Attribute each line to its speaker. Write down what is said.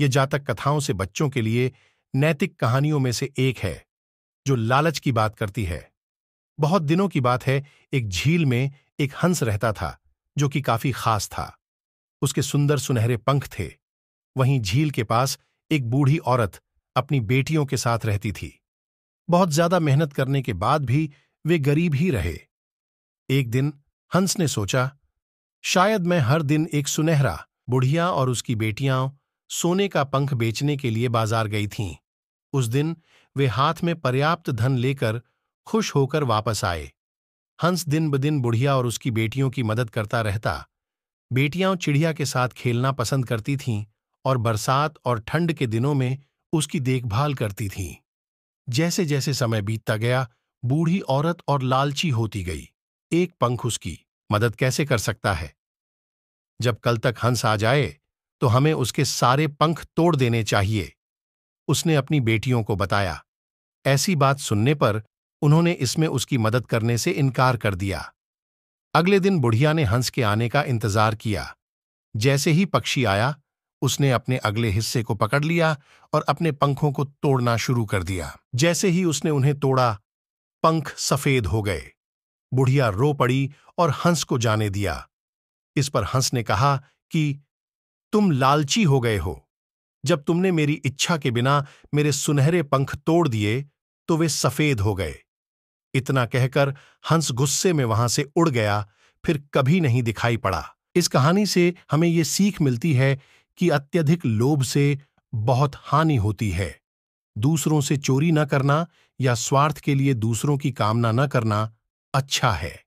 Speaker 1: ये जातक कथाओं से बच्चों के लिए नैतिक कहानियों में से एक है जो लालच की बात करती है बहुत दिनों की बात है एक झील में एक हंस रहता था जो कि काफी खास था उसके सुंदर सुनहरे पंख थे वहीं झील के पास एक बूढ़ी औरत अपनी बेटियों के साथ रहती थी बहुत ज्यादा मेहनत करने के बाद भी वे गरीब ही रहे एक दिन हंस ने सोचा शायद मैं हर दिन एक सुनहरा बुढ़िया और उसकी बेटियां सोने का पंख बेचने के लिए बाजार गई थीं उस दिन वे हाथ में पर्याप्त धन लेकर खुश होकर वापस आए हंस दिन ब दिन बुढ़िया और उसकी बेटियों की मदद करता रहता बेटियां चिड़िया के साथ खेलना पसंद करती थीं और बरसात और ठंड के दिनों में उसकी देखभाल करती थीं जैसे जैसे समय बीतता गया बूढ़ी औरत और लालची होती गई एक पंख उसकी मदद कैसे कर सकता है जब कल तक हंस आ जाए तो हमें उसके सारे पंख तोड़ देने चाहिए उसने अपनी बेटियों को बताया ऐसी बात सुनने पर उन्होंने इसमें उसकी मदद करने से इनकार कर दिया अगले दिन बुढ़िया ने हंस के आने का इंतजार किया जैसे ही पक्षी आया उसने अपने अगले हिस्से को पकड़ लिया और अपने पंखों को तोड़ना शुरू कर दिया जैसे ही उसने उन्हें तोड़ा पंख सफेद हो गए बुढ़िया रो पड़ी और हंस को जाने दिया इस पर हंस ने कहा कि तुम लालची हो गए हो जब तुमने मेरी इच्छा के बिना मेरे सुनहरे पंख तोड़ दिए तो वे सफेद हो गए इतना कहकर हंस गुस्से में वहां से उड़ गया फिर कभी नहीं दिखाई पड़ा इस कहानी से हमें ये सीख मिलती है कि अत्यधिक लोभ से बहुत हानि होती है दूसरों से चोरी न करना या स्वार्थ के लिए दूसरों की कामना न करना अच्छा है